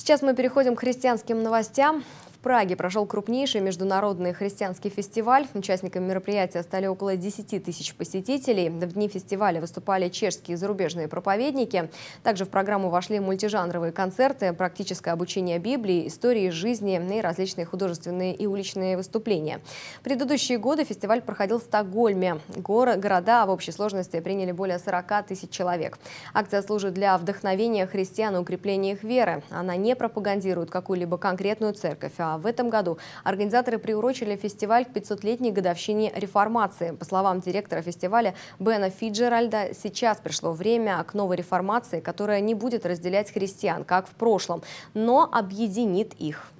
Сейчас мы переходим к христианским новостям. Праге прошел крупнейший международный христианский фестиваль. Участниками мероприятия стали около 10 тысяч посетителей. В дни фестиваля выступали чешские и зарубежные проповедники. Также в программу вошли мультижанровые концерты, практическое обучение Библии, истории жизни и различные художественные и уличные выступления. В предыдущие годы фестиваль проходил в Стокгольме. Горы, города в общей сложности приняли более 40 тысяч человек. Акция служит для вдохновения христиан и укрепления их веры. Она не пропагандирует какую-либо конкретную церковь, а а в этом году организаторы приурочили фестиваль к 500-летней годовщине реформации. По словам директора фестиваля Бена Фиджеральда, сейчас пришло время к новой реформации, которая не будет разделять христиан, как в прошлом, но объединит их.